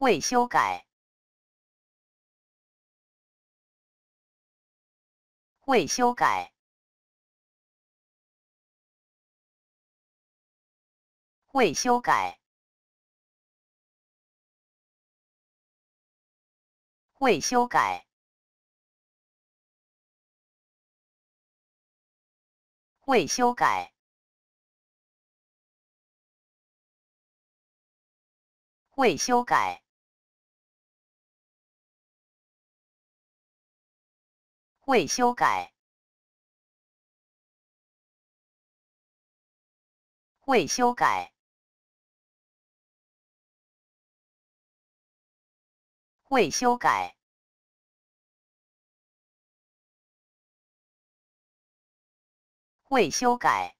未修改。未修改。未修改。未修改。未修改。未修改。未修改。未修改。未修改。未修改。